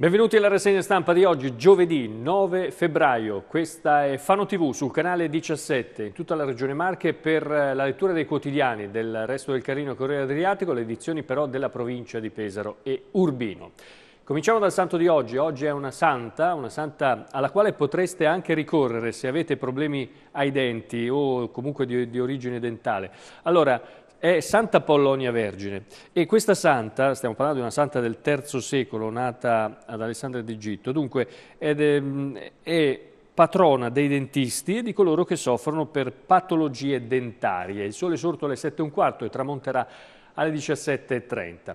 Benvenuti alla rassegna stampa di oggi, giovedì 9 febbraio. Questa è Fano TV sul canale 17 in tutta la regione Marche per eh, la lettura dei quotidiani del resto del Carino Corriere Adriatico, le edizioni però della provincia di Pesaro e Urbino. Cominciamo dal santo di oggi. Oggi è una santa, una santa alla quale potreste anche ricorrere se avete problemi ai denti o comunque di, di origine dentale. Allora, è Santa Pollonia Vergine e questa santa, stiamo parlando di una santa del III secolo nata ad Alessandria d'Egitto, dunque è, è patrona dei dentisti e di coloro che soffrono per patologie dentarie. Il sole è sorto alle 7.15 e tramonterà alle 17.30.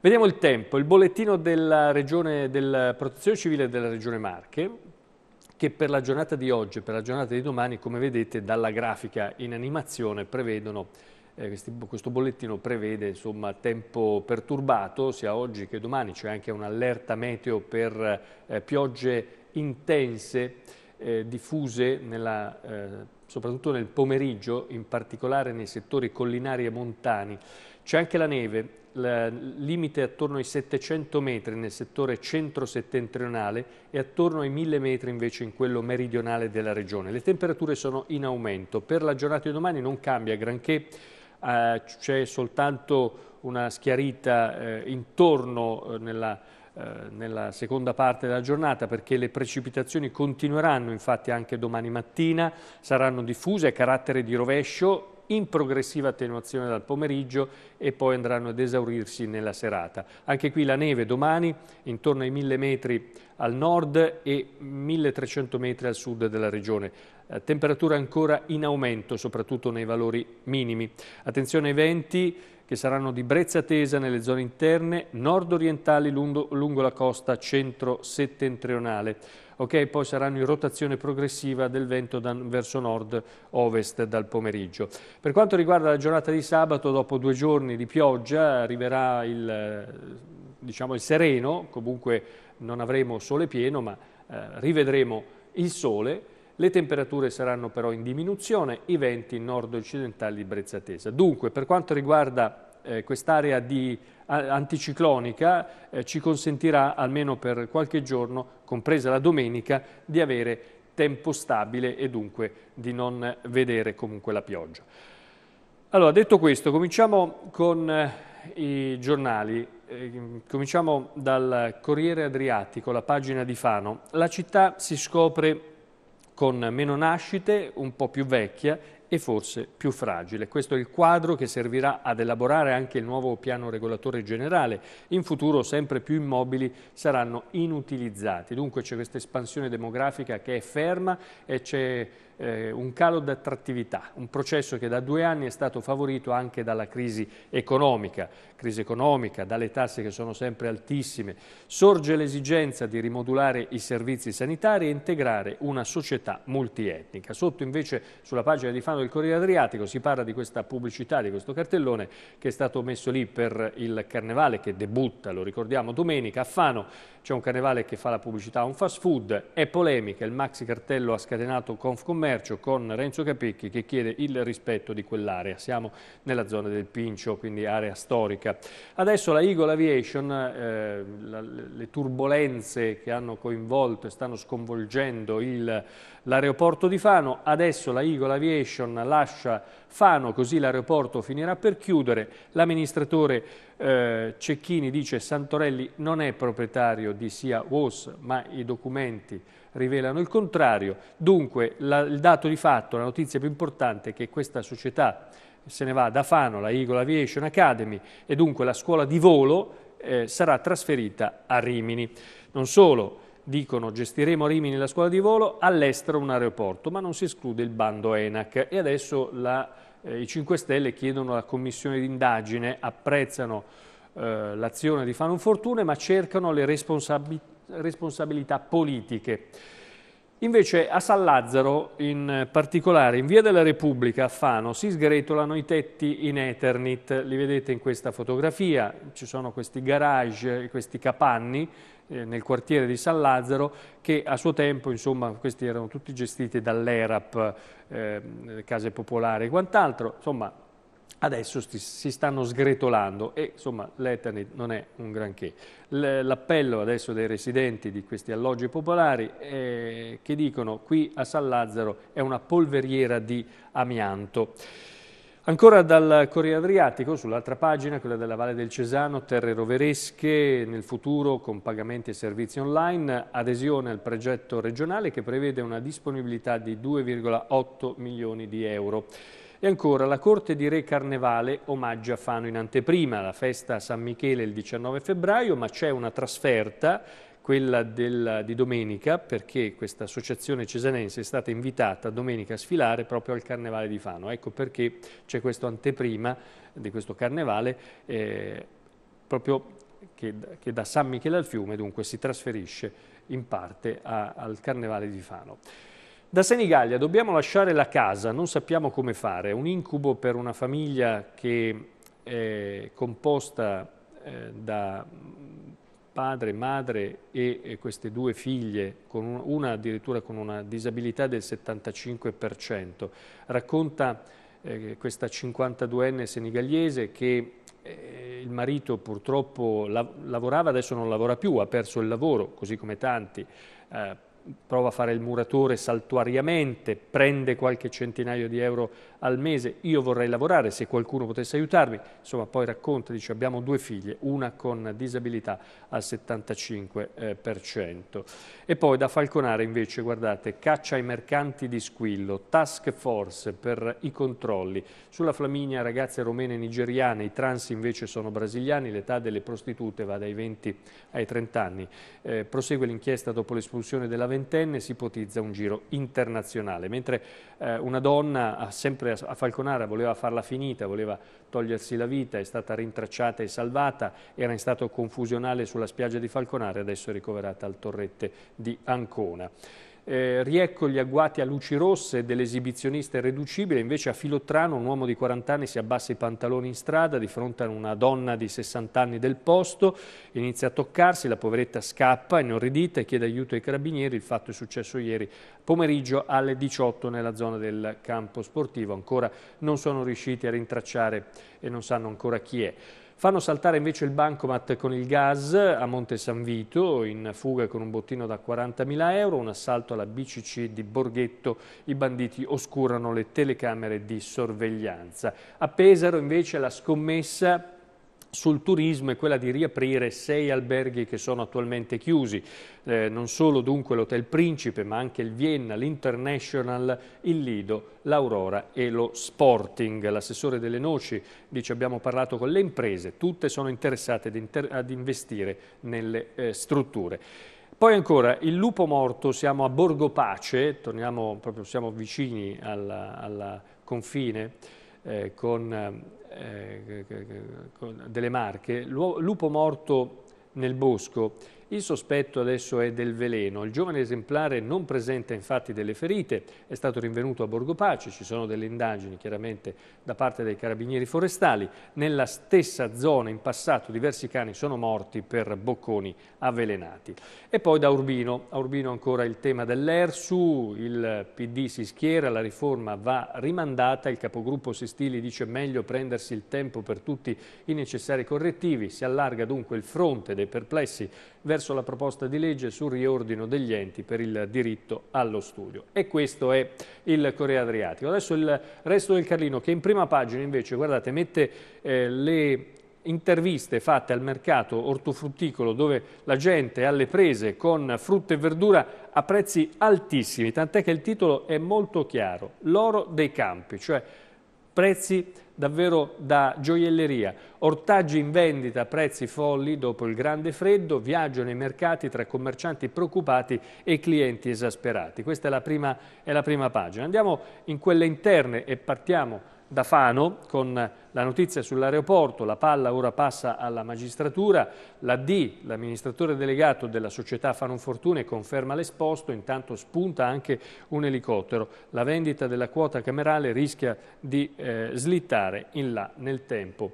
Vediamo il tempo, il bollettino della, regione, della protezione civile della regione Marche, che per la giornata di oggi e per la giornata di domani, come vedete dalla grafica in animazione, prevedono eh, questi, questo bollettino prevede insomma, tempo perturbato sia oggi che domani, c'è anche un'allerta meteo per eh, piogge intense eh, diffuse nella, eh, soprattutto nel pomeriggio, in particolare nei settori collinari e montani. C'è anche la neve, il limite è attorno ai 700 metri nel settore centro-settentrionale e attorno ai 1000 metri invece in quello meridionale della regione. Le temperature sono in aumento, per la giornata di domani non cambia granché, eh, c'è soltanto una schiarita eh, intorno eh, nella, eh, nella seconda parte della giornata perché le precipitazioni continueranno infatti anche domani mattina, saranno diffuse a carattere di rovescio in progressiva attenuazione dal pomeriggio e poi andranno ad esaurirsi nella serata. Anche qui la neve domani intorno ai 1000 metri al nord e 1300 metri al sud della regione. Eh, temperatura ancora in aumento, soprattutto nei valori minimi. Attenzione ai venti che saranno di brezza tesa nelle zone interne, nord-orientali lungo, lungo la costa centro-settentrionale. Ok, poi saranno in rotazione progressiva del vento da, verso nord-ovest dal pomeriggio. Per quanto riguarda la giornata di sabato, dopo due giorni di pioggia, arriverà il, eh, diciamo, il sereno, comunque non avremo sole pieno, ma eh, rivedremo il sole le temperature saranno però in diminuzione, i venti nord-occidentali di Brezzatesa. Dunque, per quanto riguarda eh, quest'area anticiclonica eh, ci consentirà almeno per qualche giorno, compresa la domenica, di avere tempo stabile e dunque di non vedere comunque la pioggia. Allora, detto questo, cominciamo con eh, i giornali. Ehm, cominciamo dal Corriere Adriatico, la pagina di Fano. La città si scopre con meno nascite, un po' più vecchia e forse più fragile. Questo è il quadro che servirà ad elaborare anche il nuovo piano regolatore generale. In futuro sempre più immobili saranno inutilizzati. Dunque c'è questa espansione demografica che è ferma e c'è eh, un calo d'attrattività, un processo che da due anni è stato favorito anche dalla crisi economica, crisi economica, dalle tasse che sono sempre altissime. Sorge l'esigenza di rimodulare i servizi sanitari e integrare una società multietnica. Sotto invece sulla pagina di Fano del Corriere Adriatico si parla di questa pubblicità, di questo cartellone che è stato messo lì per il carnevale che debutta, lo ricordiamo, domenica a Fano c'è un carnevale che fa la pubblicità a un fast food, è polemica, il maxi cartello ha scatenato Confcommercio con Renzo Capecchi che chiede il rispetto di quell'area. Siamo nella zona del Pincio, quindi area storica. Adesso la Eagle Aviation, eh, la, le turbulenze che hanno coinvolto e stanno sconvolgendo il l'aeroporto di Fano, adesso la Eagle Aviation lascia Fano, così l'aeroporto finirà per chiudere. L'amministratore eh, Cecchini dice Santorelli non è proprietario di SIA WOS, ma i documenti rivelano il contrario. Dunque la, il dato di fatto, la notizia più importante è che questa società se ne va da Fano, la Eagle Aviation Academy e dunque la scuola di volo eh, sarà trasferita a Rimini. Non solo, dicono gestiremo a Rimini la scuola di volo, all'estero un aeroporto, ma non si esclude il bando ENAC e adesso la, eh, i 5 Stelle chiedono la commissione d'indagine, apprezzano eh, l'azione di Fanon Fortune ma cercano le responsab responsabilità politiche. Invece a San Lazzaro, in particolare in Via della Repubblica, a Fano, si sgretolano i tetti in Eternit, li vedete in questa fotografia, ci sono questi garage, questi capanni eh, nel quartiere di San Lazzaro che a suo tempo, insomma, questi erano tutti gestiti dall'ERAP, eh, case popolari e quant'altro, insomma adesso sti, si stanno sgretolando e insomma l'Eternit non è un granché. L'appello adesso dei residenti di questi alloggi popolari è, che dicono qui a San Lazzaro è una polveriera di amianto. Ancora dal Corriere Adriatico, sull'altra pagina, quella della Valle del Cesano, terre roveresche, nel futuro con pagamenti e servizi online, adesione al progetto regionale che prevede una disponibilità di 2,8 milioni di euro. E ancora, la corte di Re Carnevale omaggia Fano in anteprima, la festa a San Michele il 19 febbraio, ma c'è una trasferta, quella del, di domenica, perché questa associazione cesanense è stata invitata domenica a sfilare proprio al Carnevale di Fano. Ecco perché c'è questo anteprima di questo Carnevale, eh, proprio che, che, da San Michele al Fiume dunque si trasferisce in parte a, al Carnevale di Fano. Da Senigallia dobbiamo lasciare la casa, non sappiamo come fare, è un incubo per una famiglia che è composta eh, da padre, madre e queste due figlie, una addirittura con una disabilità del 75%. Racconta eh, questa 52enne senigallese che eh, il marito purtroppo lavorava, adesso non lavora più, ha perso il lavoro, così come tanti, prova a fare il muratore saltuariamente, prende qualche centinaio di euro al mese io vorrei lavorare, se qualcuno potesse aiutarmi, insomma poi racconta, dice abbiamo due figlie, una con disabilità al 75%. Eh, e poi da Falconare invece, guardate, caccia ai mercanti di squillo, task force per i controlli, sulla Flaminia ragazze romene e nigeriane, i trans invece sono brasiliani, l'età delle prostitute va dai 20 ai 30 anni. Eh, prosegue l'inchiesta dopo l'espulsione della ventenne, si ipotizza un giro internazionale, mentre eh, una donna ha sempre a, Falconara voleva farla finita, voleva togliersi la vita, è stata rintracciata e salvata, era in stato confusionale sulla spiaggia di Falconara e adesso è ricoverata al torrette di Ancona. Eh, riecco gli agguati a luci rosse dell'esibizionista irreducibile, invece a Filottrano un uomo di 40 anni si abbassa i pantaloni in strada di fronte a una donna di 60 anni del posto, inizia a toccarsi, la poveretta scappa inorridita e chiede aiuto ai carabinieri, il fatto è successo ieri pomeriggio alle 18 nella zona del campo sportivo, ancora non sono riusciti a rintracciare e non sanno ancora chi è. Fanno saltare invece il bancomat con il gas a Monte San Vito, in fuga con un bottino da 40.000 euro, un assalto alla BCC di Borghetto, i banditi oscurano le telecamere di sorveglianza. A Pesaro invece la scommessa sul turismo è quella di riaprire sei alberghi che sono attualmente chiusi, eh, non solo dunque l'Hotel Principe ma anche il Vienna, l'International, il Lido, l'Aurora e lo Sporting. L'assessore delle noci dice abbiamo parlato con le imprese, tutte sono interessate ad, inter ad investire nelle eh, strutture. Poi ancora, il lupo morto, siamo a Borgo Pace, torniamo proprio, siamo vicini al confine, eh, con, eh, con delle Marche, Lupo morto nel bosco il sospetto adesso è del veleno. Il giovane esemplare non presenta infatti delle ferite, è stato rinvenuto a Borgo Pace, ci sono delle indagini chiaramente da parte dei carabinieri forestali. Nella stessa zona in passato diversi cani sono morti per bocconi avvelenati. E poi da Urbino, a Urbino ancora il tema dell'ERSU, il PD si schiera, la riforma va rimandata, il capogruppo Sestili dice meglio prendersi il tempo per tutti i necessari correttivi, si allarga dunque il fronte dei perplessi verso verso la proposta di legge sul riordino degli enti per il diritto allo studio. E questo è il Corea Adriatico. Adesso il resto del Carlino che in prima pagina invece, guardate, mette eh, le interviste fatte al mercato ortofrutticolo dove la gente è alle prese con frutta e verdura a prezzi altissimi, tant'è che il titolo è molto chiaro, l'oro dei campi, cioè prezzi altissimi davvero da gioielleria. Ortaggi in vendita a prezzi folli dopo il grande freddo, viaggio nei mercati tra commercianti preoccupati e clienti esasperati. Questa è la prima, è la prima pagina. Andiamo in quelle interne e partiamo da Fano con la notizia sull'aeroporto, la palla ora passa alla magistratura, la D, l'amministratore delegato della società Fano Fortune, conferma l'esposto, intanto spunta anche un elicottero. La vendita della quota camerale rischia di eh, slittare in là nel tempo.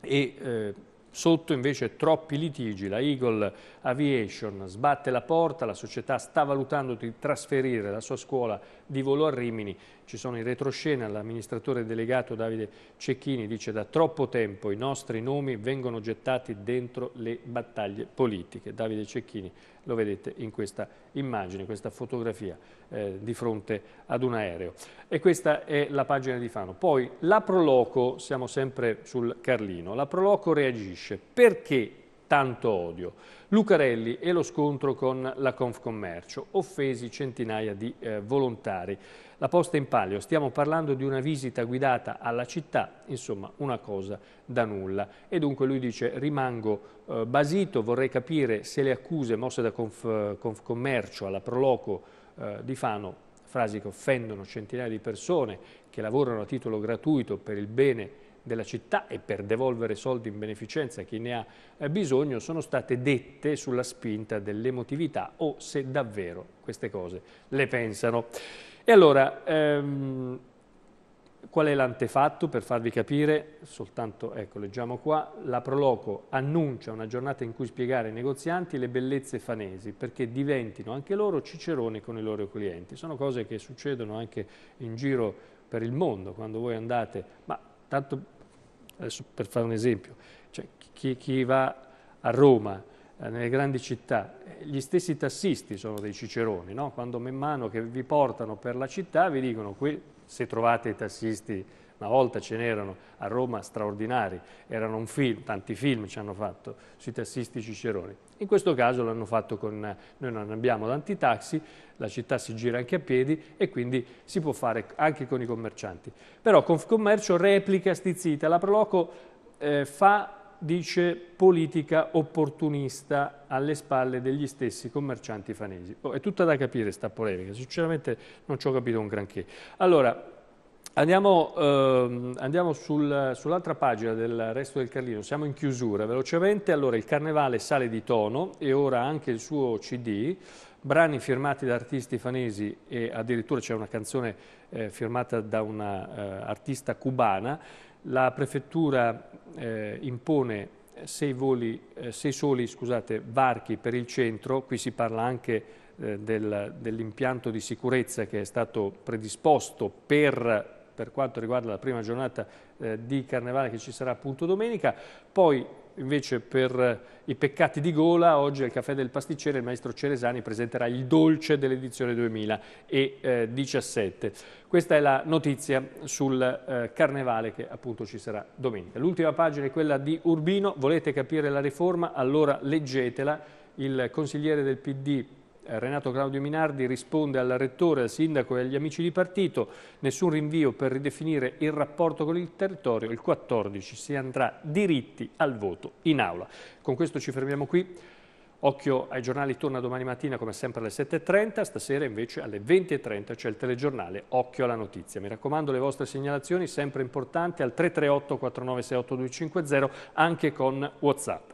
E, eh, Sotto invece troppi litigi, la Eagle Aviation sbatte la porta, la società sta valutando di trasferire la sua scuola di volo a Rimini. Ci sono in retroscena, l'amministratore delegato Davide Cecchini dice da troppo tempo i nostri nomi vengono gettati dentro le battaglie politiche. Davide Cecchini lo vedete in questa immagine, questa fotografia eh, di fronte ad un aereo. E questa è la pagina di Fano. Poi la Proloco, siamo sempre sul Carlino, la Proloco reagisce perché tanto odio. Lucarelli e lo scontro con la Confcommercio, offesi centinaia di eh, volontari. La posta in palio, stiamo parlando di una visita guidata alla città, insomma una cosa da nulla. E dunque lui dice rimango eh, basito, vorrei capire se le accuse mosse da Conf, Confcommercio alla Proloco eh, di Fano, frasi che offendono centinaia di persone che lavorano a titolo gratuito per il bene di della città e per devolvere soldi in beneficenza a chi ne ha eh, bisogno sono state dette sulla spinta dell'emotività o se davvero queste cose le pensano. E allora, ehm, qual è l'antefatto per farvi capire? Soltanto, ecco, leggiamo qua, la Proloco annuncia una giornata in cui spiegare ai negozianti le bellezze fanesi perché diventino anche loro ciceroni con i loro clienti. Sono cose che succedono anche in giro per il mondo, quando voi andate, ma tanto adesso per fare un esempio, cioè, chi, chi, va a Roma, eh, nelle grandi città, eh, gli stessi tassisti sono dei ciceroni, no? quando man mano che vi portano per la città vi dicono, qui, se trovate i tassisti una volta ce n'erano a Roma straordinari, erano un film, tanti film ci hanno fatto sui tassisti ciceroni. In questo caso l'hanno fatto con, noi non abbiamo tanti taxi, la città si gira anche a piedi e quindi si può fare anche con i commercianti. Però Confcommercio replica stizzita, la Proloco eh, fa dice politica opportunista alle spalle degli stessi commercianti fanesi. Oh, è tutta da capire sta polemica, sinceramente non ci ho capito un granché. Allora, Andiamo, ehm, andiamo sul, sull'altra pagina del resto del Carlino, siamo in chiusura velocemente, allora il Carnevale sale di tono e ora anche il suo CD, brani firmati da artisti fanesi e addirittura c'è una canzone eh, firmata da un'artista eh, cubana, la prefettura eh, impone eh, sei, voli, eh, sei soli scusate, varchi per il centro, qui si parla anche eh, del, dell'impianto di sicurezza che è stato predisposto per per quanto riguarda la prima giornata eh, di Carnevale che ci sarà appunto domenica. Poi invece per eh, i peccati di gola oggi al Caffè del Pasticcere il maestro Ceresani presenterà il dolce dell'edizione 2017. Eh, Questa è la notizia sul eh, Carnevale che appunto ci sarà domenica. L'ultima pagina è quella di Urbino, volete capire la riforma? Allora leggetela. Il consigliere del PD Renato Claudio Minardi risponde al rettore, al sindaco e agli amici di partito. Nessun rinvio per ridefinire il rapporto con il territorio. Il 14 si andrà diritti al voto in aula. Con questo ci fermiamo qui. Occhio ai giornali torna domani mattina come sempre alle 7.30, stasera invece alle 20.30 c'è il telegiornale Occhio alla notizia. Mi raccomando le vostre segnalazioni, sempre importanti, al 338 4968 250 anche con Whatsapp.